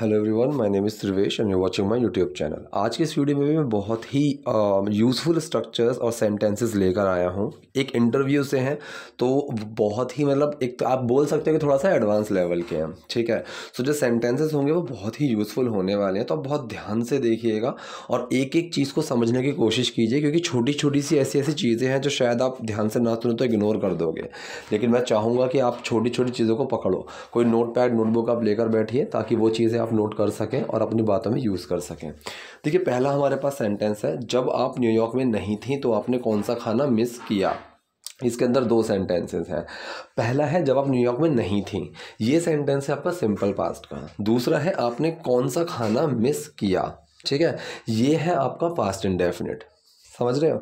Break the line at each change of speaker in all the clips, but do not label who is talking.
Hello everyone my name is Trivesh and you watching my YouTube channel आज के इस video में भी मैं बहुत ही यूज़फुल स्ट्रक्चर्स और सेंटेंसेस लेकर आया हूँ एक इंटरव्यू से हैं तो बहुत ही मतलब एक तो आप बोल सकते हो कि थोड़ा सा एडवांस लेवल के हैं ठीक है सो so, जो सेंटेंसेस होंगे वो बहुत ही यूज़फुल होने वाले हैं तो आप बहुत ध्यान से देखिएगा और एक एक चीज़ को समझने की कोशिश कीजिए क्योंकि छोटी छोटी सी ऐसी ऐसी चीज़ें हैं जो शायद आप ध्यान से ना सुनो तो इग्नोर कर दोगे लेकिन मैं चाहूँगा कि आप छोटी छोटी चीज़ों को पकड़ो कोई नोट पैड नोटबुक आप लेकर बैठिए ताकि वो चीज़ें आप नोट कर सकें और अपनी बातों में यूज़ कर सकें देखिए पहला हमारे पास सेंटेंस है जब आप न्यूयॉर्क में नहीं थी तो आपने कौन सा खाना मिस किया इसके अंदर दो सेंटेंसेस हैं पहला है जब आप न्यूयॉर्क में नहीं थी ये सेंटेंस है आपका सिंपल पास्ट का दूसरा है आपने कौन सा खाना मिस किया ठीक है ये है आपका पास्ट इंडेफिनिट समझ रहे हो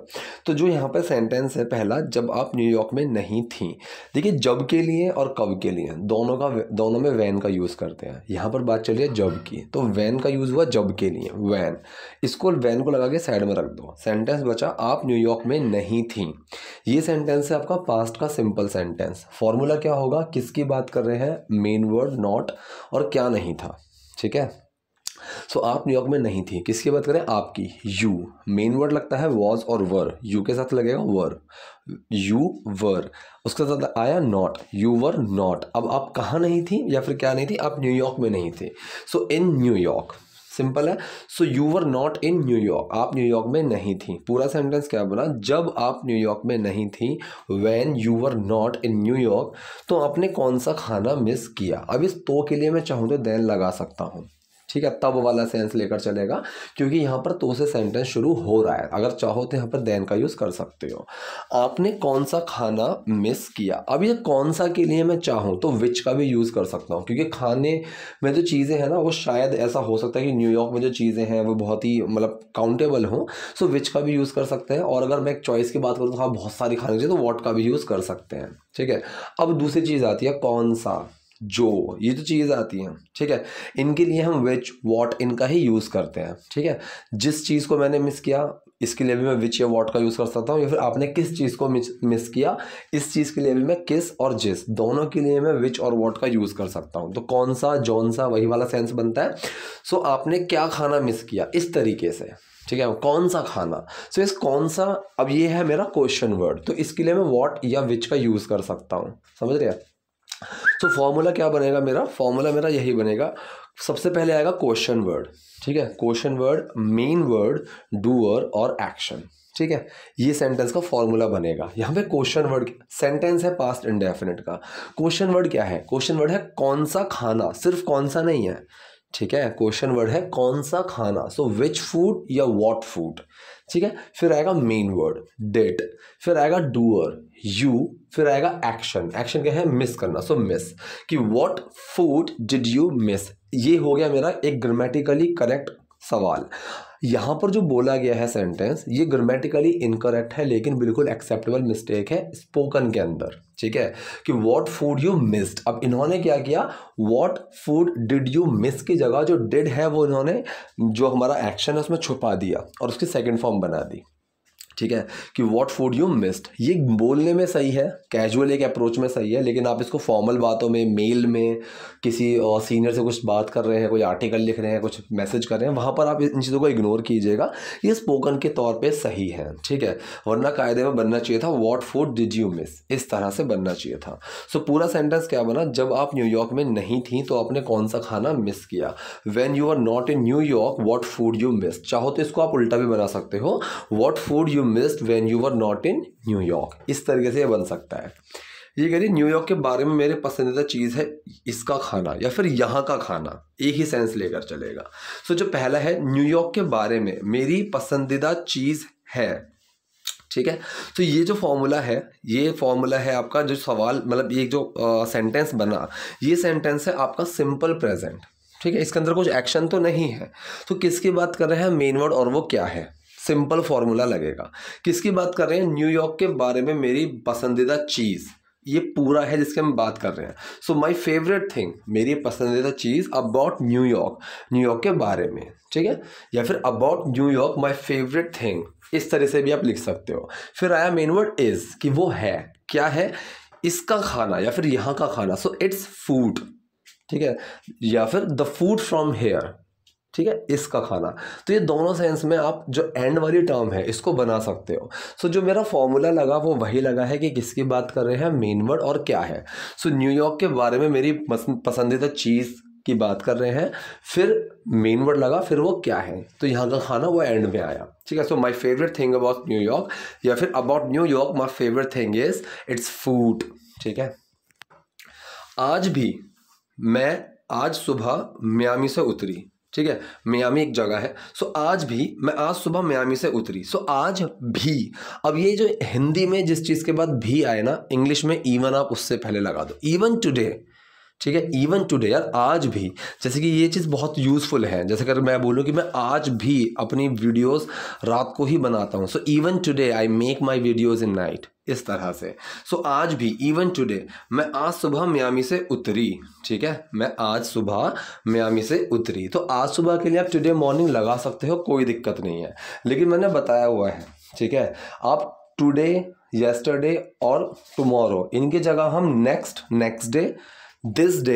तो जो यहाँ पर सेंटेंस है पहला जब आप न्यूयॉर्क में नहीं थी देखिए जब के लिए और कब के लिए दोनों का दोनों में वैन का यूज़ करते हैं यहाँ पर बात चलिए है जब की तो वैन का यूज़ हुआ जब के लिए वैन इसको वैन को लगा के साइड में रख दो सेंटेंस बचा आप न्यूयॉर्क में नहीं थी ये सेंटेंस है आपका पास्ट का सिंपल सेंटेंस फॉर्मूला क्या होगा किसकी बात कर रहे हैं मेन वर्ड नॉट और क्या नहीं था ठीक है सो आप न्यूयॉर्क में नहीं थी किसकी बात करें आपकी यू मेन वर्ड लगता है वॉज और वर यू के साथ लगेगा वर यू वर उसके साथ आया नॉट यू वर नॉट अब आप कहाँ नहीं थी या फिर क्या नहीं थी आप न्यूयॉर्क में नहीं थे सो इन न्यूयॉर्क सिंपल है so you were not in New York आप न्यूयॉर्क में नहीं थी पूरा सेंटेंस क्या बना जब आप न्यूयॉर्क में नहीं थी when you were not in New York तो आपने कौन सा खाना मिस किया अब इस तो के लिए मैं चाहूँ तो देन लगा सकता हूँ ठीक है तब वाला सेंस लेकर चलेगा क्योंकि यहाँ पर तो से सेंटेंस शुरू हो रहा है अगर चाहो तो यहाँ पर देन का यूज़ कर सकते हो आपने कौन सा खाना मिस किया अब ये कौन सा के लिए मैं चाहूँ तो विच का भी यूज़ कर सकता हूँ क्योंकि खाने में जो चीज़ें हैं ना वो शायद ऐसा हो सकता है कि न्यूयॉर्क में जो चीज़ें हैं वो बहुत ही मतलब काउंटेबल हों सो विच का भी यूज़ कर सकते हैं और अगर मैं एक चॉइस की बात करूँ तो हाँ बहुत सारी खाने चाहिए तो वॉट का भी यूज़ कर सकते हैं ठीक है अब दूसरी चीज़ आती है कौन सा जो ये जो चीज़ आती हैं ठीक है इनके लिए हम विच वॉट इनका ही यूज़ करते हैं ठीक है जिस चीज़ को मैंने मिस किया इसके लिए भी मैं विच या वॉट का यूज़ कर सकता हूँ या फिर आपने किस चीज़ को मिस किया इस चीज़ के लिए भी मैं किस और जिस दोनों के लिए मैं विच और वॉट का यूज़ कर सकता हूँ तो कौन सा जौन सा वही वाला सेंस बनता है सो आपने क्या खाना मिस किया इस तरीके से ठीक है कौन सा खाना सो इस कौन सा अब ये है मेरा क्वेश्चन वर्ड तो इसके लिए मैं वॉट या विच का यूज़ कर सकता हूँ समझ रहे हैं सो फॉर्मूला क्या बनेगा मेरा फॉर्मूला मेरा यही बनेगा सबसे पहले आएगा क्वेश्चन वर्ड ठीक है question word main word doer और एक्शन ठीक है ये सेंटेंस का फॉर्मूला बनेगा यहाँ पे क्वेश्चन वर्ड सेंटेंस है पास्ट इंडेफिनेट का क्वेश्चन वर्ड क्या है क्वेश्चन वर्ड है कौन सा खाना सिर्फ कौन सा नहीं है ठीक है क्वेश्चन वर्ड है कौन सा खाना सो विच फूड या वॉट फूड ठीक है फिर आएगा मेन वर्ड डेट फिर आएगा डूअर यू फिर आएगा एक्शन एक्शन क्या है मिस करना सो so मिस कि what food did you miss ये हो गया मेरा एक ग्रामेटिकली करेक्ट सवाल यहाँ पर जो बोला गया है सेंटेंस ये ग्रामेटिकली इनकरेक्ट है लेकिन बिल्कुल एक्सेप्टेबल मिस्टेक है स्पोकन के अंदर ठीक है कि वॉट फूड यू मिस्ड अब इन्होंने क्या किया what food did you miss की जगह जो डिड है वो इन्होंने जो हमारा एक्शन है उसमें छुपा दिया और उसकी सेकेंड फॉर्म बना दी ठीक है कि वॉट फूड यू मिस्ड ये बोलने में सही है कैजुअल एक अप्रोच में सही है लेकिन आप इसको फॉर्मल बातों में मेल में किसी सीनियर से कुछ बात कर रहे हैं कोई आर्टिकल लिख रहे हैं कुछ मैसेज कर रहे हैं वहाँ पर आप इन चीज़ों को इग्नोर कीजिएगा ये स्पोकन के तौर पर सही है ठीक है वरना कायदे में बनना चाहिए था what food did you miss इस तरह से बनना चाहिए था सो so, पूरा सेंटेंस क्या बना जब आप न्यूयॉर्क में नहीं थी तो आपने कौन सा खाना मिस किया when you are not in New York what food you miss चाहो तो इसको आप उल्टा भी बना सकते हो what food you you missed when you were not in New York इस तरीके से ये बन सकता है ये कह रही न्यूयॉर्क के बारे में मेरे पसंदीदा चीज़ है इसका खाना या फिर यहाँ का खाना एक ही सेंस लेकर चलेगा सो so, जो पहला है न्यूयॉर्क के बारे में मेरी पसंदीदा चीज़ है ठीक है तो ये जो फॉर्मूला है ये फॉर्मूला है आपका जो सवाल मतलब ये जो सेंटेंस बना ये सेंटेंस है आपका सिंपल प्रेजेंट ठीक है इसके अंदर कुछ एक्शन तो नहीं है तो किसकी बात कर रहे हैं मेन वर्ड और वो क्या है सिंपल फार्मूला लगेगा किसकी बात कर रहे हैं न्यूयॉर्क के बारे में मेरी पसंदीदा चीज़ ये पूरा है जिसके हम बात कर रहे हैं सो माई फेवरेट थिंग मेरी पसंदीदा चीज़ अबाउट न्यूयॉर्क न्यूयॉर्क के बारे में ठीक है या फिर about New York my favourite thing इस तरह से भी आप लिख सकते हो फिर आया मेन वर्ड इज़ कि वो है क्या है इसका खाना या फिर यहाँ का खाना सो इट्स फूड ठीक है या फिर द फूड फ्रॉम हेयर ठीक है इसका खाना तो ये दोनों सेंस में आप जो एंड वाली टर्म है इसको बना सकते हो सो so, जो मेरा फॉर्मूला लगा वो वही लगा है कि किसकी बात कर रहे हैं मेन वर्ड और क्या है सो so, न्यूयॉर्क के बारे में मेरी पसंदीदा चीज़ की बात कर रहे हैं फिर मेन वर्ड लगा फिर वो क्या है तो यहाँ का खाना वो एंड में आया ठीक है so my favourite thing about New York या फिर about New York my favourite thing is it's food ठीक है आज भी मैं आज सुबह म्यामी से उतरी ठीक है मियामी एक जगह है सो आज भी मैं आज सुबह मियामी से उतरी सो आज भी अब ये जो हिंदी में जिस चीज़ के बाद भी आए ना इंग्लिश में इवन आप उससे पहले लगा दो इवन टुडे ठीक है इवन टुडे यार आज भी जैसे कि ये चीज़ बहुत यूज़फुल है जैसे अगर मैं बोलूँ कि मैं आज भी अपनी वीडियोस रात को ही बनाता हूँ so even today I make my videos in night इस तरह से सो so, आज भी इवन टुडे मैं आज सुबह मियामी से उतरी ठीक है मैं आज सुबह मियामी से उतरी तो आज सुबह के लिए आप टुडे मॉर्निंग लगा सकते हो कोई दिक्कत नहीं है लेकिन मैंने बताया हुआ है ठीक है आप टुडे येस्टरडे और टुमारो इनकी जगह हम next next day this day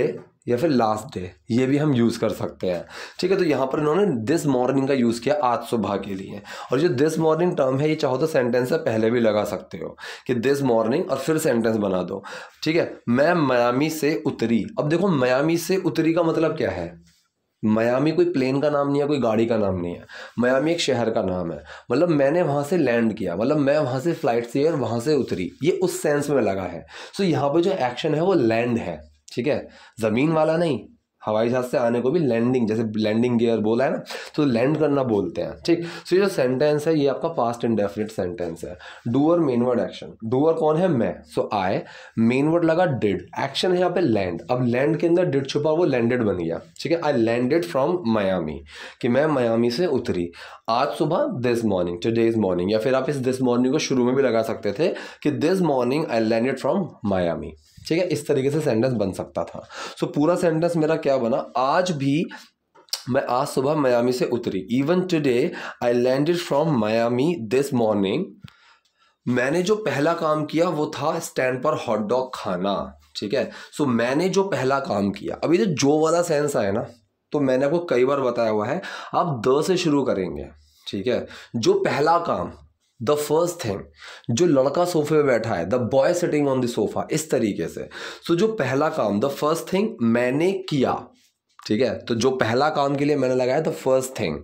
या फिर लास्ट डे ये भी हम यूज़ कर सकते हैं ठीक है तो यहाँ पर इन्होंने दिस मॉर्निंग का यूज़ किया आज सुबह के लिए और जो दिस मॉर्निंग टर्म है ये चाहो तो सेंटेंस से पहले भी लगा सकते हो कि दिस मॉर्निंग और फिर सेंटेंस बना दो ठीक है मैं मयामी से उतरी अब देखो मयामी से उतरी का मतलब क्या है मयामी कोई प्लेन का नाम नहीं है कोई गाड़ी का नाम नहीं है मयामी एक शहर का नाम है मतलब मैंने वहाँ से लैंड किया मतलब मैं वहाँ से फ़्लाइट से और वहाँ से उतरी ये उस सेंस में लगा है सो यहाँ पर जो एक्शन है वो लैंड है ठीक है ज़मीन वाला नहीं हवाई जहाज से आने को भी लैंडिंग जैसे लैंडिंग गियर बोला है ना तो लैंड करना बोलते हैं ठीक सो ये जो सेंटेंस है ये आपका पास्ट इंडेफिनिट सेंटेंस है डूअर मेनवर्ड एक्शन डूअर कौन है मैं सो आई मेनवर्ड लगा डिड एक्शन है यहाँ पे लैंड अब लैंड के अंदर डिड छुपा वो लैंडेड बन गया ठीक है आई लैंडेड फ्रॉम मयामी कि मैं मयामी से उतरी आज सुबह this morning to is morning या फिर आप इस दिस मॉर्निंग को शुरू में भी लगा सकते थे कि this morning I landed from Miami ठीक है इस तरीके से सेंटेंस बन सकता था सो so, पूरा सेंटेंस मेरा क्या बना आज भी मैं आज सुबह मयामी से उतरी even today I landed from Miami this morning मैंने जो पहला काम किया वो था स्टैंड पर हॉट डॉग खाना ठीक है सो so, मैंने जो पहला काम किया अभी जो तो जो वाला सेंस आया ना तो मैंने आपको कई बार बताया हुआ है आप द से शुरू करेंगे ठीक है जो पहला काम द फर्स्ट थिंग जो लड़का सोफे पे बैठा है the boy sitting on the sofa इस तरीके से सो so, जो पहला काम द फर्स्ट थिंग मैंने किया ठीक है तो जो पहला काम के लिए मैंने लगाया द फर्स्ट थिंग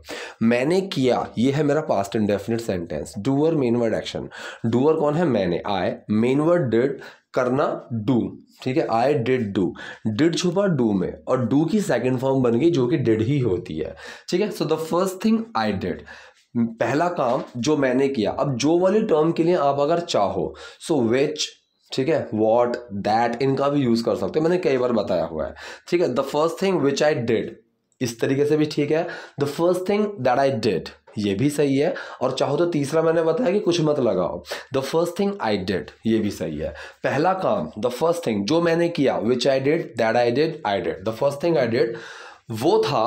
मैंने किया ये है मेरा past indefinite sentence doer main word action doer कौन है मैंने आई मेनवर्ड डिड करना डू ठीक है आई डिड डू डिड छुपा डू में और डू की सेकेंड फॉर्म बन गई जो कि डिड ही होती है ठीक है so the first thing I did पहला काम जो मैंने किया अब जो वाले टर्म के लिए आप अगर चाहो सो विच ठीक है वॉट दैट इनका भी यूज़ कर सकते हो मैंने कई बार बताया हुआ है ठीक है the first thing which I did इस तरीके से भी ठीक है the first thing that I did ये भी सही है और चाहो तो तीसरा मैंने बताया कि कुछ मत लगाओ the first thing I did ये भी सही है पहला काम द फर्स्ट थिंग जो मैंने किया which I did that I did I did the first thing I did वो था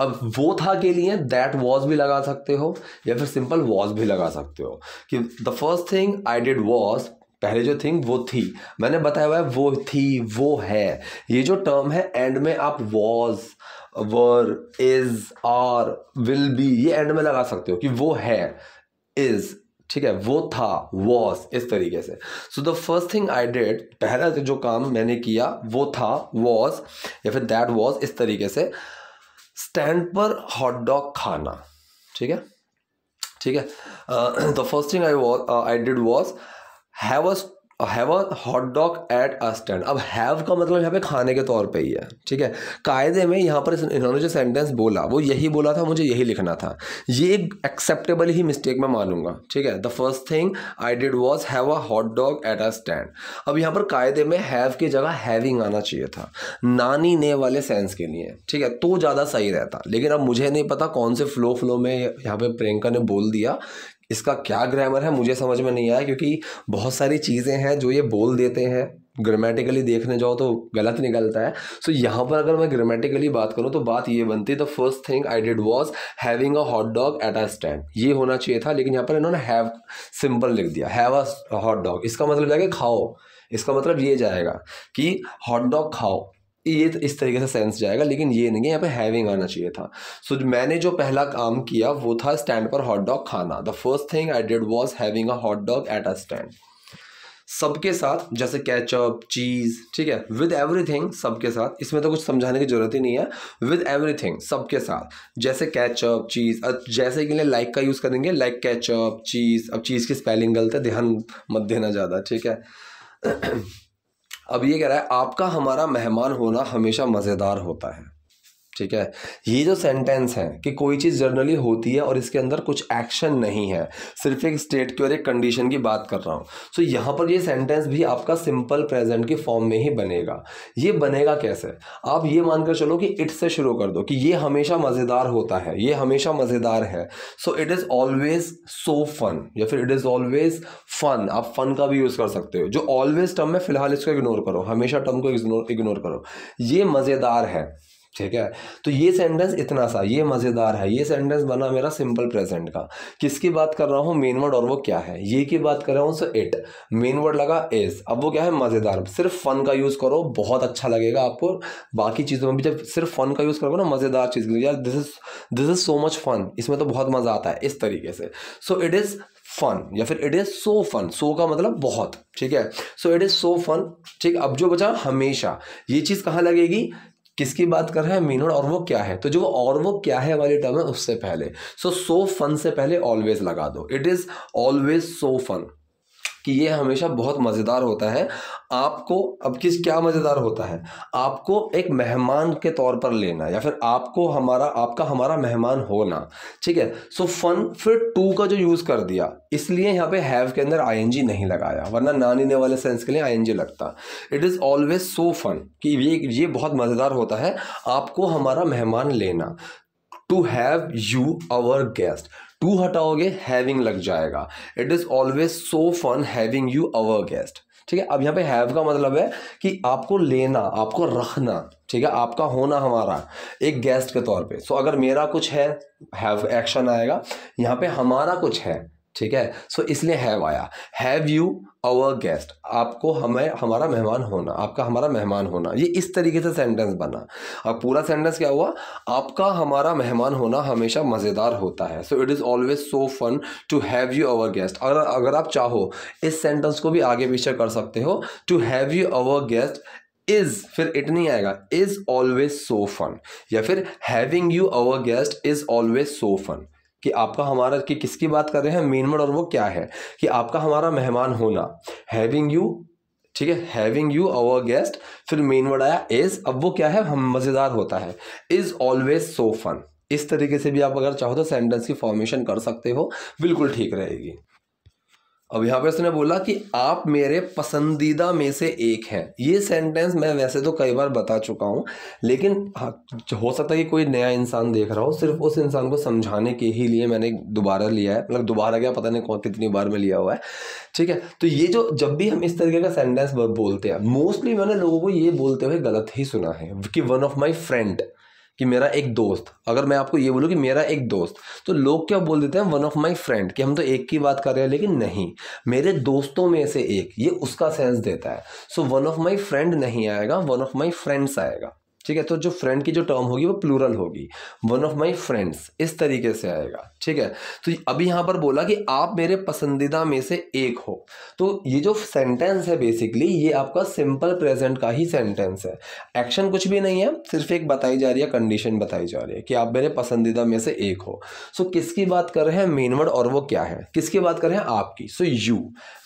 अब वो था के लिए दैट वॉज भी लगा सकते हो या फिर सिंपल वॉज भी लगा सकते हो कि the first thing I did was पहले जो थिंग वो थी मैंने बताया हुआ है वो थी वो है ये जो टर्म है एंड में आप was were is are will be ये एंड में लगा सकते हो कि वो है इज ठीक है वो था वॉज इस तरीके से so the first thing I did पहला जो काम मैंने किया वो था वॉज या फिर दैट वॉज इस तरीके से स्टैंड पर हॉट डॉग खाना ठीक है ठीक है the first thing I I did was have a have a hot dog at a stand अब हैव का मतलब यहाँ पे खाने के तौर पे ही है ठीक है कायदे में यहाँ पर इन्होंने जो सेंटेंस बोला वो यही बोला था मुझे यही लिखना था ये एक एक्सेप्टेबल ही मिस्टेक मैं मानूंगा ठीक है the first thing I did was have a hot dog at a stand अब यहाँ पर कायदे में हैव की जगह हैविंग आना चाहिए था नानी ने वाले सेंस के लिए ठीक है तो ज़्यादा सही रहता लेकिन अब मुझे नहीं पता कौन से फ्लो फ्लो में यहाँ पर प्रियंका ने बोल दिया इसका क्या ग्रामर है मुझे समझ में नहीं आया क्योंकि बहुत सारी चीज़ें हैं जो ये बोल देते हैं ग्रामेटिकली देखने जाओ तो गलत निकलता है सो so, यहाँ पर अगर मैं ग्रामेटिकली बात करूँ तो बात ये बनती है the first thing I did was having a hot dog at a stand ये होना चाहिए था लेकिन यहाँ पर इन्होंने हैव सिंपल लिख दिया हैव अ हॉट डॉग इसका मतलब जाएगा खाओ इसका मतलब ये जाएगा कि हॉट डॉग खाओ ये तो इस तरीके से सेंस जाएगा लेकिन ये नहीं है यहाँ पे हैविंग आना चाहिए था सो so, मैंने जो पहला काम किया वो था स्टैंड पर हॉट डॉग खाना the first thing I did was having a hot dog at a stand सबके साथ जैसे कैचअप चीज़ ठीक है विद एवरीथिंग सबके साथ इसमें तो कुछ समझाने की ज़रूरत ही नहीं है विद एवरीथिंग सबके साथ जैसे कैचअप चीज़ जैसे के लिए लाइक का यूज़ करेंगे लाइक कैचअप चीज़ अब चीज़ की स्पेलिंग गलत है ध्यान मत देना ज़्यादा ठीक है अब ये कह रहा है आपका हमारा मेहमान होना हमेशा मज़ेदार होता है ठीक है ये जो सेंटेंस है कि कोई चीज़ जर्नली होती है और इसके अंदर कुछ एक्शन नहीं है सिर्फ एक स्टेट की और एक कंडीशन की बात कर रहा हूँ सो so, यहाँ पर ये सेंटेंस भी आपका सिंपल प्रेजेंट के फॉर्म में ही बनेगा ये बनेगा कैसे आप ये मानकर चलो कि इट से शुरू कर दो कि ये हमेशा मज़ेदार होता है ये हमेशा मज़ेदार है so it is always so fun या फिर इट इज़ ऑलवेज फन आप फन का भी यूज़ कर सकते हो जो ऑलवेज टर्म है फिलहाल इसको इग्नोर करो हमेशा टर्म को इग्नोर इग्नोर करो ये मज़ेदार है ठीक है तो ये सेंटेंस इतना सा ये मज़ेदार है ये सेंटेंस बना मेरा सिंपल प्रेजेंट का किसकी बात कर रहा हूँ मेन वर्ड और वो क्या है ये की बात कर रहा हूँ सो इट मेन वर्ड लगा इज अब वो क्या है मज़ेदार सिर्फ फन का यूज़ करो बहुत अच्छा लगेगा आपको बाकी चीज़ों में भी जब सिर्फ फन का यूज़ करोगे ना मज़ेदार चीज़ यार this is this is so much fun इसमें तो बहुत मज़ा आता है इस तरीके से सो इट इज़ फन या फिर it is so fun so का मतलब बहुत ठीक है so it is so fun ठीक अब जो बचा हमेशा ये चीज़ कहाँ लगेगी किसकी बात कर रहा है मीन और वो क्या है तो जो और वो क्या है वाली टर्म है उससे पहले सो सो फन से पहले ऑलवेज लगा दो it is always so fun कि ये हमेशा बहुत मज़ेदार होता है आपको अब किस क्या मज़ेदार होता है आपको एक मेहमान के तौर पर लेना या फिर आपको हमारा आपका हमारा मेहमान होना ठीक है सो फन फिर टू का जो यूज़ कर दिया इसलिए यहाँ पे हैव के अंदर आईएनजी नहीं लगाया वरना ना लेने वाले सेंस के लिए आईएनजी लगता it is always so fun कि ये ये बहुत मज़ेदार होता है आपको हमारा मेहमान लेना to have you our guest to हटाओगे हैविंग लग जाएगा it is always so fun having you our guest ठीक है अब यहाँ पे हैव का मतलब है कि आपको लेना आपको रखना ठीक है आपका होना हमारा एक गेस्ट के तौर पे सो so, अगर मेरा कुछ है हैव एक्शन आएगा यहाँ पे हमारा कुछ है ठीक है सो so, इसलिए हैव आया हैव यू आवर गेस्ट आपको हमें हमारा मेहमान होना आपका हमारा मेहमान होना ये इस तरीके से सेंटेंस बना और पूरा सेंटेंस क्या हुआ आपका हमारा मेहमान होना हमेशा मज़ेदार होता है so it is always so fun to have you our guest अगर अगर आप चाहो इस सेंटेंस को भी आगे पीछे कर सकते हो to have you our guest is फिर इट नहीं आएगा इज ऑलवेज सो फन या फिर having you our guest is always so fun कि आपका हमारा कि किसकी बात कर रहे हैं मीनमड और वो क्या है कि आपका हमारा मेहमान होना हैविंग यू ठीक है हैविंग यू अवर गेस्ट फिर मीनमड़ आया इज अब वो क्या है हम मज़ेदार होता है इज ऑलवेज सो फन इस तरीके से भी आप अगर चाहो तो सेंटेंस की फॉर्मेशन कर सकते हो बिल्कुल ठीक रहेगी अब यहाँ पर उसने बोला कि आप मेरे पसंदीदा में से एक हैं ये सेंटेंस मैं वैसे तो कई बार बता चुका हूँ लेकिन हाँ, हो सकता है कि कोई नया इंसान देख रहा हो सिर्फ उस इंसान को समझाने के ही लिए मैंने दोबारा लिया है मतलब दोबारा क्या पता नहीं कौन कितनी बार में लिया हुआ है ठीक है तो ये जो जब भी हम इस तरीके का सेंटेंस बोलते हैं मोस्टली मैंने लोगों को ये बोलते हुए गलत ही सुना है कि वन ऑफ माई फ्रेंड कि मेरा एक दोस्त अगर मैं आपको ये बोलूँ कि मेरा एक दोस्त तो लोग क्या बोल देते हैं वन ऑफ माई फ्रेंड कि हम तो एक की बात कर रहे हैं लेकिन नहीं मेरे दोस्तों में से एक ये उसका सेंस देता है so one of my friend नहीं आएगा वन ऑफ माई फ्रेंड्स आएगा ठीक है तो जो फ्रेंड की जो टर्म होगी वो प्लूरल होगी वन ऑफ माई फ्रेंड्स इस तरीके से आएगा ठीक है तो अभी यहाँ पर बोला कि आप मेरे पसंदीदा में से एक हो तो ये जो सेंटेंस है बेसिकली ये आपका सिंपल प्रेजेंट का ही सेंटेंस है एक्शन कुछ भी नहीं है सिर्फ एक बताई जा रही है कंडीशन बताई जा रही है कि आप मेरे पसंदीदा में से एक हो सो so, किसकी बात कर रहे हैं मेनवर्ड और वो क्या है किसकी बात कर रहे हैं आपकी सो यू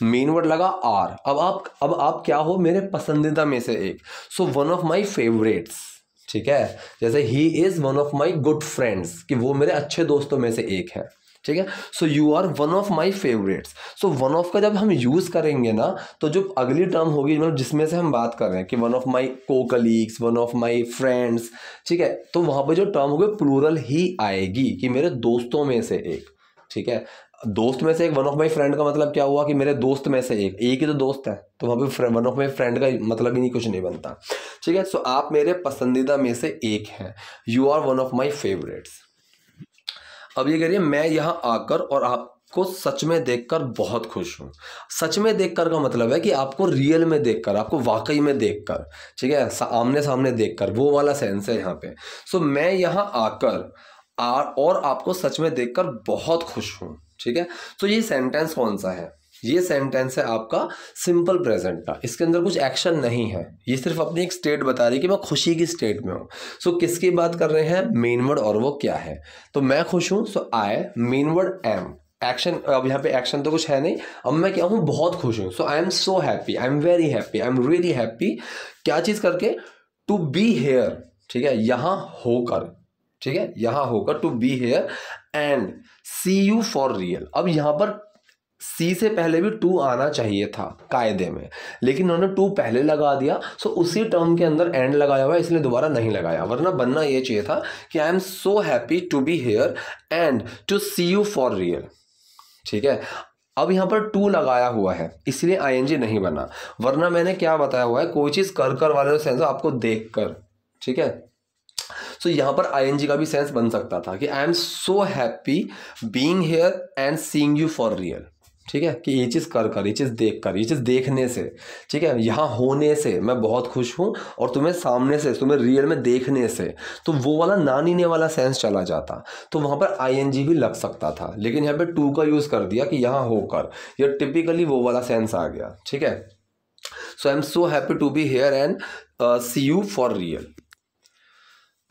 मेनवर्ड लगा आर अब आप अब आप क्या हो मेरे पसंदीदा में से एक so one of my favourites ठीक है जैसे he is one of my good friends कि वो मेरे अच्छे दोस्तों में से एक है ठीक है so you are one of my favourites so one of का जब हम यूज़ करेंगे ना तो जो अगली टर्म होगी मतलब जिसमें से हम बात कर रहे हैं कि वन ऑफ माई को colleagues one of my friends ठीक है तो वहाँ पर जो टर्म होगी प्लूरल ही आएगी कि मेरे दोस्तों में से एक ठीक है दोस्त में से एक वन ऑफ माई फ्रेंड का मतलब क्या हुआ कि मेरे दोस्त में से एक एक ही तो दोस्त है तो वहाँ पे वन ऑफ माई फ्रेंड का मतलब ही नहीं कुछ नहीं बनता ठीक है सो आप मेरे पसंदीदा में से एक हैं you are one of my favourites अब ये करिए मैं यहाँ आकर और आप को सच में देखकर बहुत खुश हूँ सच में देखकर का मतलब है कि आपको रियल में देखकर आपको वाकई में देखकर ठीक है आमने सामने देखकर वो वाला सेंस है यहाँ पे सो मैं यहाँ आकर और आपको सच में देखकर बहुत खुश हूँ ठीक है तो ये सेंटेंस कौन सा है ये सेंटेंस है आपका सिंपल प्रेजेंट का इसके अंदर कुछ एक्शन नहीं है ये सिर्फ अपनी एक स्टेट बता रही कि मैं खुशी की स्टेट में हूं सो so, किसकी बात कर रहे हैं मेनवर्ड और वो क्या है तो मैं खुश हूं सो आई मेनवर्ड एम एक्शन अब यहाँ पे एक्शन तो कुछ है नहीं अब मैं क्या हूं बहुत खुश हूँ so I am so happy I am very happy I am really happy क्या चीज़ करके टू बी हेयर ठीक है यहां होकर ठीक है यहां होकर to be here and see you for real अब यहां पर सी से पहले भी टू आना चाहिए था कायदे में लेकिन उन्होंने टू पहले लगा दिया सो उसी टर्म के अंदर एंड लगाया हुआ है इसलिए दोबारा नहीं लगाया वरना बनना ये चाहिए था कि I am so happy to be here and to see you for real ठीक है अब यहाँ पर टू लगाया हुआ है इसलिए आईएनजी नहीं बना वरना मैंने क्या बताया हुआ है कोई चीज़ कर कर वाले सेंस आपको देख कर ठीक है सो so, यहाँ पर आई का भी सेंस बन सकता था कि I am so happy being here and seeing you for real ठीक है कि ये चीज़ कर कर ये चीज़ देख कर ये चीज़ देखने से ठीक है यहाँ होने से मैं बहुत खुश हूँ और तुम्हें सामने से तुम्हें रियल में देखने से तो वो वाला नानी ने वाला सेंस चला जाता तो वहाँ पर आई भी लग सकता था लेकिन यहाँ पे टू का यूज़ कर दिया कि यहाँ होकर यह टिपिकली वो वाला सेंस आ गया ठीक है so I am so happy to be here and see you for real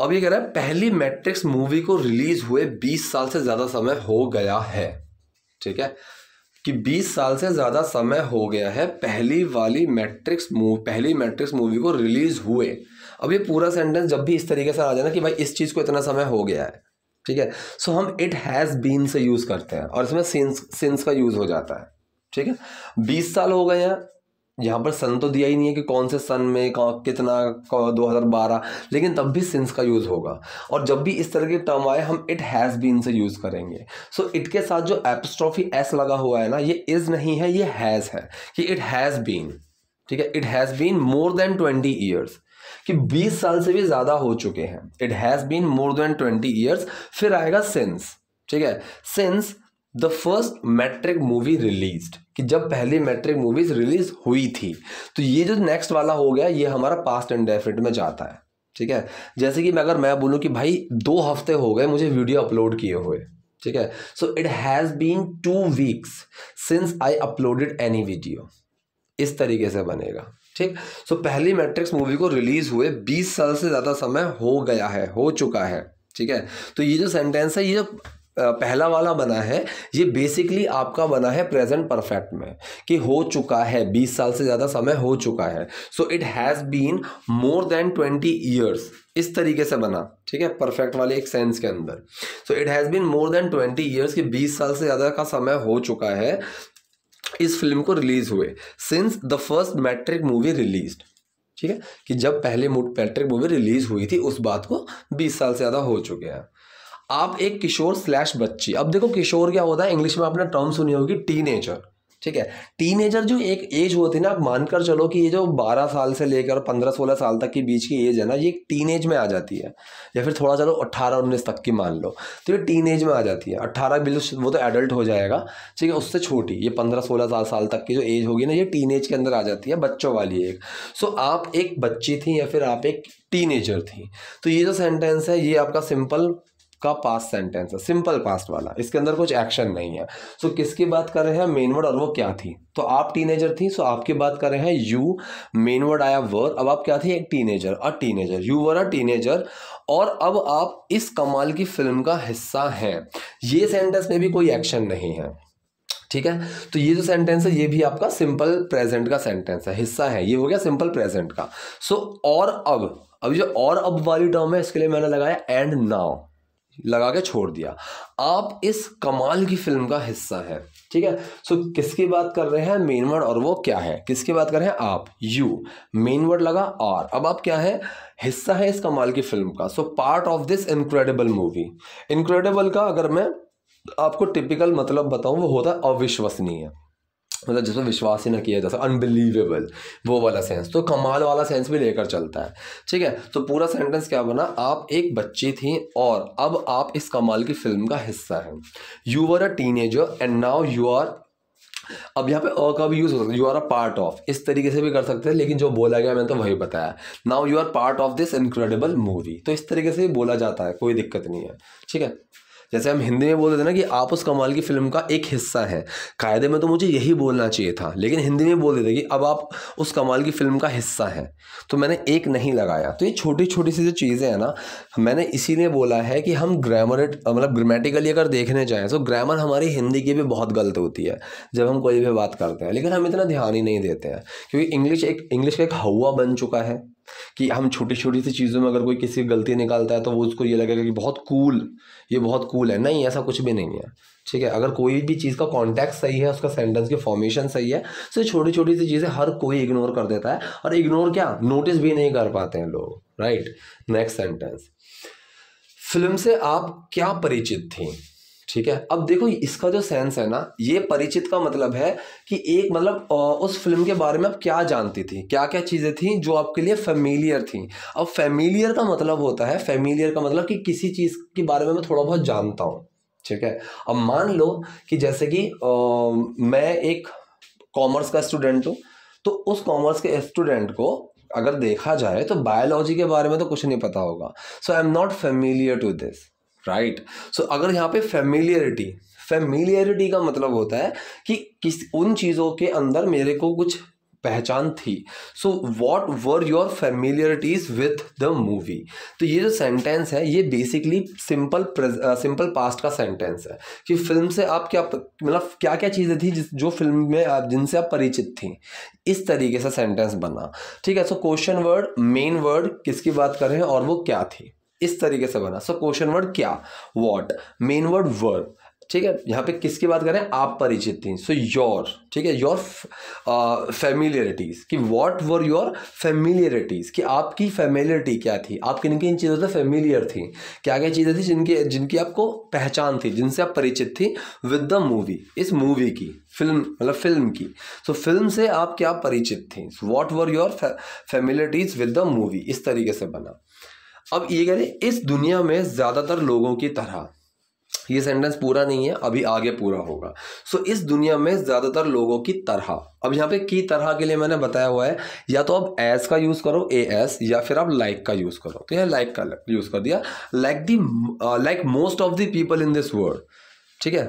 अब ये कह रहा है पहली मैट्रिक्स मूवी को रिलीज हुए 20 साल से ज़्यादा समय हो गया है ठीक है कि 20 साल से ज़्यादा समय हो गया है पहली वाली मैट्रिक्स मूव पहली मैट्रिक्स मूवी को रिलीज़ हुए अब ये पूरा सेंटेंस जब भी इस तरीके से आ जाए ना कि भाई इस चीज़ को इतना समय हो गया है ठीक है सो हम इट हैज़ बीन से यूज़ करते हैं और इसमें सिंस सिंस का यूज़ हो जाता है ठीक है बीस साल हो गए हैं यहाँ पर सन तो दिया ही नहीं है कि कौन से सन में कितना दो हज़ार बारह लेकिन तब भी सिंस का यूज़ होगा और जब भी इस तरह के टर्म आए हम इट हैज़ बीन से यूज़ करेंगे सो so, इट के साथ जो एपस्ट्रॉफी एस लगा हुआ है ना ये इज़ नहीं है ये हैज़ है कि इट हैज़ बीन ठीक है it has been more than twenty years कि बीस साल से भी ज़्यादा हो चुके हैं it has been more than twenty years फिर आएगा सिंस ठीक है since the first Matrix movie release कि जब पहली मैट्रिक मूवीज रिलीज हुई थी तो ये जो नेक्स्ट वाला हो गया ये हमारा पास्ट एंड डेफिनेट में जाता है ठीक है जैसे कि मैं अगर मैं बोलूँ कि भाई दो हफ्ते हो गए मुझे वीडियो अपलोड किए हुए ठीक है so it has been two weeks since I uploaded any video इस तरीके से बनेगा ठीक सो so, पहली मैट्रिक्स मूवी को रिलीज़ हुए 20 साल से ज़्यादा समय हो गया है हो चुका है ठीक है तो ये जो सेंटेंस है ये पहला वाला बना है ये बेसिकली आपका बना है प्रेजेंट परफेक्ट में कि हो चुका है बीस साल से ज़्यादा समय हो चुका है so it has been more than twenty years इस तरीके से बना ठीक है परफेक्ट वाले एक सेंस के अंदर so it has been more than twenty years कि बीस साल से ज़्यादा का समय हो चुका है इस फिल्म को रिलीज़ हुए since the first Matrix movie release ठीक है कि जब पहले मैट्रिक मूवी रिलीज़ हुई थी उस बात को बीस साल से ज़्यादा हो चुके हैं आप एक किशोर स्लैश बच्ची अब देखो किशोर क्या होता है इंग्लिश में आपने टर्म सुनी होगी टीनेजर ठीक है टीनेजर जो एक एज होती है ना आप मानकर चलो कि ये जो 12 साल से लेकर 15-16 साल तक के बीच की एज है ना ये एज में आ जाती है या फिर थोड़ा चलो 18-19 तक की मान लो तो ये एज में आ जाती है 18 बिल्कुल वो तो एडल्ट हो जाएगा ठीक है उससे छोटी ये 15-16 साल साल तक की जो एज होगी ना ये टीन के अंदर आ जाती है बच्चों वाली एक सो आप एक बच्ची थी या फिर आप एक टीनेजर थी तो ये जो सेंटेंस है ये आपका सिंपल का पास्ट सेंटेंस है सिंपल पास्ट वाला इसके अंदर कुछ एक्शन नहीं है सो so, किसकी बात कर रहे हैं मेन वर्ड और वो क्या थी तो आप टीनेजर थी सो so आपकी बात कर रहे हैं यू मेन वर्ड आया वर अब आप क्या थी एक teenager a teenager you were a teenager और अब आप इस कमाल की फिल्म का हिस्सा हैं ये सेंटेंस में भी कोई एक्शन नहीं है ठीक है तो ये जो सेंटेंस है ये भी आपका सिंपल प्रेजेंट का सेंटेंस है हिस्सा है ये हो गया सिंपल प्रेजेंट का सो so, और अब अब जो और अब वाली टर्म है इसके लिए मैंने लगाया एंड नाउ लगा के छोड़ दिया आप इस कमाल की फिल्म का हिस्सा है ठीक है सो so, किसकी बात कर रहे हैं मेन वर्ड और वो क्या है किसकी बात कर रहे हैं आप यू मेन वर्ड लगा आर अब आप क्या है हिस्सा है इस कमाल की फिल्म का so part of this incredible movie incredible का अगर मैं आपको टिपिकल मतलब बताऊं वो होता है अविश्वसनीय मतलब जिस पर विश्वास ही ना किया जा सकता अनबिलीवेबल वो वाला सेंस तो कमाल वाला सेंस भी लेकर चलता है ठीक है तो पूरा सेंटेंस क्या बना आप एक बच्ची थी और अब आप इस कमाल की फिल्म का हिस्सा हैं you are a teen and now you are अब यहाँ पे अ का भी यूज़ हो सकता है you are a part of इस तरीके से भी कर सकते हैं लेकिन जो बोला गया मैंने तो वही बताया now you are part of this incredible movie तो इस तरीके से भी बोला जाता है कोई दिक्कत नहीं है ठीक है जैसे हम हिंदी में बोलते थे ना कि आप उस कमाल की फिल्म का एक हिस्सा हैं कायदे में तो मुझे यही बोलना चाहिए था लेकिन हिंदी में बोल देते कि अब आप उस कमाल की फिल्म का हिस्सा हैं तो मैंने एक नहीं लगाया तो ये छोटी छोटी सी जो चीज़ें हैं ना मैंने इसीलिए बोला है कि हम ग्रामर मतलब ग्रामेटिकली अगर देखने जाएँ तो ग्रामर हमारी हिंदी की भी बहुत गलत होती है जब हम कोई भी बात करते हैं लेकिन हम इतना ध्यान ही नहीं देते हैं क्योंकि इंग्लिश एक इंग्लिश का एक हवा बन चुका है कि हम छोटी छोटी सी चीज़ों में अगर कोई किसी की गलती निकालता है तो वो उसको ये लगेगा कि बहुत कूल ये बहुत कूल है नहीं ऐसा कुछ भी नहीं है ठीक है अगर कोई भी चीज़ का कॉन्टैक्ट सही है उसका सेंटेंस की फॉर्मेशन सही है तो छोटी छोटी सी चीज़ें हर कोई इग्नोर कर देता है और इग्नोर क्या नोटिस भी नहीं कर पाते हैं लोग राइट नेक्स्ट सेंटेंस फिल्म से आप क्या परिचित थी ठीक है अब देखो इसका जो सेंस है ना ये परिचित का मतलब है कि एक मतलब उस फिल्म के बारे में आप क्या जानती थी क्या क्या चीज़ें थी जो आपके लिए फेमिलियर थी अब फेमिलियर का मतलब होता है फेमिलियर का मतलब कि किसी चीज़ के बारे में मैं थोड़ा बहुत जानता हूँ ठीक है अब मान लो कि जैसे कि मैं एक कॉमर्स का स्टूडेंट हूँ तो उस कॉमर्स के स्टूडेंट को अगर देखा जाए तो बायोलॉजी के बारे में तो कुछ नहीं पता होगा so I am not familiar to this right right. So so, अगर यहाँ पे फेमिलियरिटी फेमिलियरिटी का मतलब होता है कि किस उन चीज़ों के अंदर मेरे को कुछ पहचान थी so what were your familiarities with the movie तो ये जो सेंटेंस है ये बेसिकली सिंपल सिंपल पास्ट का सेंटेंस है कि फिल्म से आप क्या मतलब क्या क्या चीज़ें थी जिस जो फिल्म में आप जिनसे आप परिचित थी इस तरीके से सेंटेंस बना ठीक है so question word main word किसकी बात कर रहे हैं और वो क्या थी इस तरीके से बना सो क्वेश्चन वर्ड क्या वॉट मेन वर्ड वर्ब ठीक है यहाँ पे किसकी बात करें आप परिचित थी सो योर ठीक है योर फेमिलियरिटीज कि व्हाट वर योर फेमिलियरिटीज कि आपकी फेमिलियरिटी क्या थी आप किन किन चीज़ों से फेमिलियर थी क्या क्या चीज़ें थी जिनकी जिनकी आपको पहचान थी जिनसे आप परिचित थी विद द मूवी इस मूवी की फिल्म मतलब फिल्म की सो so, फिल्म से आप क्या परिचित थी what were your familiarities with the movie इस तरीके से बना अब ये कह रहे इस दुनिया में ज़्यादातर लोगों की तरह ये सेंटेंस पूरा नहीं है अभी आगे पूरा होगा सो इस दुनिया में ज़्यादातर लोगों की तरह अब यहाँ पे की तरह के लिए मैंने बताया हुआ है या तो आप एस का यूज़ करो ए एस या फिर आप लाइक का यूज़ करो तो यह लाइक का यूज़ कर दिया like the like most of the people in this world ठीक है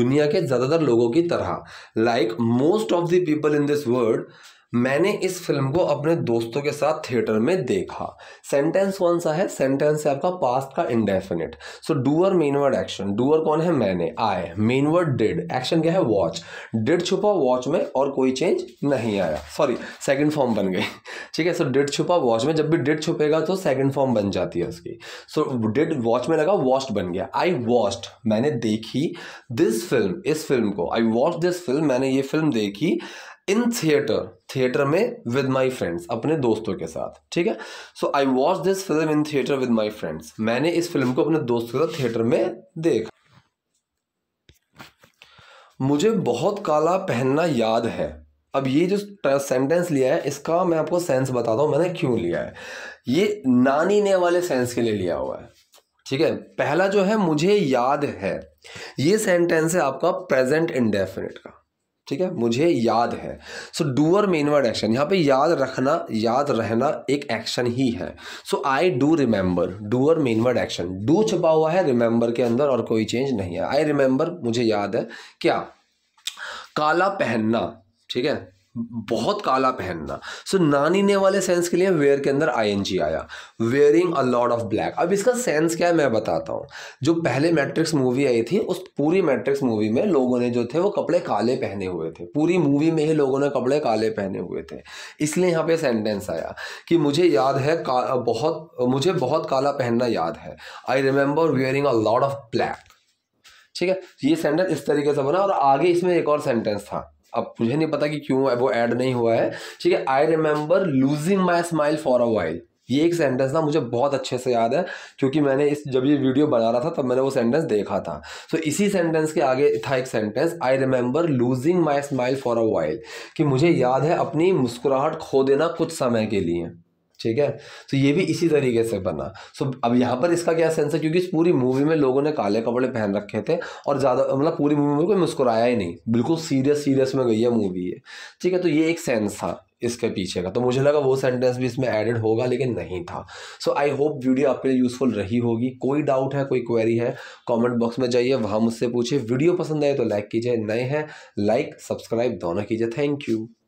दुनिया के ज़्यादातर लोगों की तरह like most of the people in this world मैंने इस फिल्म को अपने दोस्तों के साथ थिएटर में देखा सेंटेंस कौन सा है सेंटेंस है आपका पास्ट का indefinite so doer main word action doer कौन है मैंने आई मेनवर्ड डिड एक्शन क्या है वॉच डिड छुपा वॉच में और कोई चेंज नहीं आया सॉरी सेकंड फॉर्म बन गई ठीक है सो डिड छुपा वॉच में जब भी डिड छुपेगा तो सेकंड फॉर्म बन जाती है उसकी सो डिड वॉच में लगा वॉस्ट बन गया आई वॉस्ट मैंने देखी दिस फिल्म इस फिल्म को आई वॉच दिस फिल्म मैंने ये फिल्म देखी इन थिएटर थिएटर में विद माय फ्रेंड्स अपने दोस्तों के साथ ठीक है so I watch this film in theatre with my friends मैंने इस फिल्म को अपने दोस्तों के साथ थिएटर में देखा मुझे बहुत काला पहनना याद है अब ये जो सेंटेंस लिया है इसका मैं आपको सेंस बताता हूँ मैंने क्यों लिया है ये नानी ने वाले सेंस के लिए लिया हुआ है ठीक है पहला जो है मुझे याद है ये सेंटेंस है आपका प्रेजेंट इंडेफिनेट का ठीक है मुझे याद है सो डूअर मेनवर्ड एक्शन यहाँ पे याद रखना याद रहना एक एक्शन ही है so I do remember doer main word action do छुपा हुआ है रिमेंबर के अंदर और कोई चेंज नहीं है आई रिमेंबर मुझे याद है क्या काला पहनना ठीक है बहुत काला पहनना सो so, नानी ने वाले सेंस के लिए वेयर के अंदर आईएनजी आया wearing a lot of black अब इसका सेंस क्या है मैं बताता हूँ जो पहले मैट्रिक्स मूवी आई थी उस पूरी मैट्रिक्स मूवी में लोगों ने जो थे वो कपड़े काले पहने हुए थे पूरी मूवी में ही लोगों ने कपड़े काले पहने हुए थे इसलिए यहाँ पे सेंटेंस आया कि मुझे याद है बहुत मुझे बहुत काला पहनना याद है I remember wearing a lot of black ठीक है ये सेंटेंस इस तरीके से बना और आगे इसमें एक और सेंटेंस था अब मुझे नहीं पता कि क्यों वो ऐड नहीं हुआ है ठीक है I remember losing my smile for a while ये एक सेंटेंस ना मुझे बहुत अच्छे से याद है क्योंकि मैंने इस जब ये वीडियो बना रहा था तब मैंने वो सेंटेंस देखा था सो so, इसी सेंटेंस के आगे था एक sentence I remember losing my smile for a while कि मुझे याद है अपनी मुस्कुराहट खो देना कुछ समय के लिए ठीक है तो ये भी इसी तरीके से बना सो अब यहाँ पर इसका क्या सेंस है क्योंकि इस पूरी मूवी में लोगों ने काले कपड़े पहन रखे थे और ज़्यादा मतलब पूरी मूवी में कोई मुस्कुराया ही नहीं बिल्कुल सीरियस सीरियस में गई है मूवी है ठीक है तो ये एक सेंस था इसके पीछे का तो मुझे लगा वो सेंटेंस भी इसमें एडेड होगा लेकिन नहीं था सो आई होप वीडियो आपके लिए यूज़फुल रही होगी कोई डाउट है कोई क्वेरी है कमेंट बॉक्स में जाइए वहाँ मुझसे पूछिए वीडियो पसंद आए तो लाइक कीजिए नए हैं लाइक सब्सक्राइब दोनों कीजिए थैंक यू